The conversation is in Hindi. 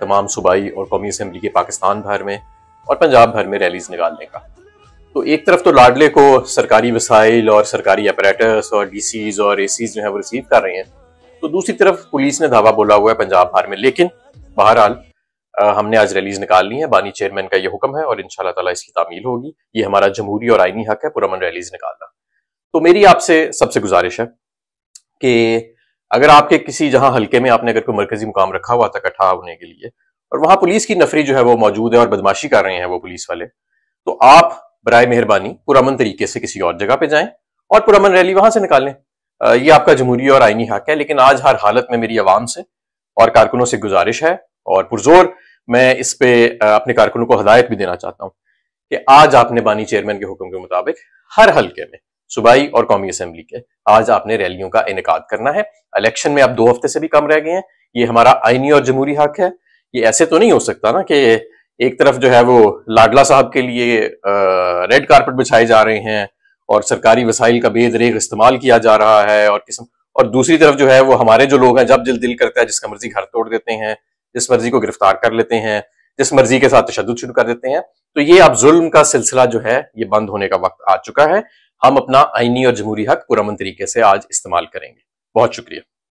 तमाम सूबाई और कौमी असम्बली के पाकिस्तान भर में और पंजाब भर में रैलीज निकालने का तो एक तरफ तो लाडले को सरकारी वसाइल और सरकारी अपरेटर्स और सीज और ए जो है वो रिसीव कर रहे हैं तो दूसरी तरफ पुलिस ने धावा बोला हुआ है पंजाब भर में लेकिन बहरहाल हमने आज रैलीज निकाल ली है बानी चेयरमैन का ये हुक्म है और इन ताला इसकी तामील होगी ये हमारा जमहूरी और आइनी हक है पुरमन रैलीज निकालना तो मेरी आपसे सबसे गुजारिश है कि अगर आपके किसी जहां हल्के में आपने अगर कोई मरकजी मुकाम रखा हुआ था कट्ठा होने के लिए और वहां पुलिस की नफरी जो है वो मौजूद है और बदमाशी कर रहे हैं वो पुलिस वाले तो आप बर मेहरबानी पुरमन तरीके से किसी और जगह पे जाएं और पुरमन रैली वहां से निकालें ये आपका जमहूरी और आइनी हक है लेकिन आज हर हालत में मेरी आवाम से और कारकुनों से गुजारिश है और पुरजोर मैं इस पर अपने कारकुनों को हदायत भी देना चाहता हूँ कि आज आपने बानी चेयरमैन के हुक्म के मुताबिक हर हल्के में सुबाई और कौमी असम्बली के आज आपने रैलियों का इनका करना है इलेक्शन में आप दो हफ्ते से भी कम रह गए हैं ये हमारा आइनी और जमहूरी हक है ये ऐसे तो नहीं हो सकता ना कि एक तरफ जो है वो लाडला साहब के लिए रेड कारपेट बिछाए जा रहे हैं और सरकारी वसाइल का बेदरेग इस्तेमाल किया जा रहा है और किस्म और दूसरी तरफ जो है वो हमारे जो लोग हैं जब जल दिल करता है जिसका मर्जी घर तोड़ देते हैं जिस मर्जी को गिरफ्तार कर लेते हैं जिस मर्जी के साथ तशद शुरू कर देते हैं तो ये अब जुल्म का सिलसिला जो है ये बंद होने का वक्त आ चुका है हम अपना आईनी और जमहूरी हक पुरमन तरीके से आज इस्तेमाल करेंगे बहुत शुक्रिया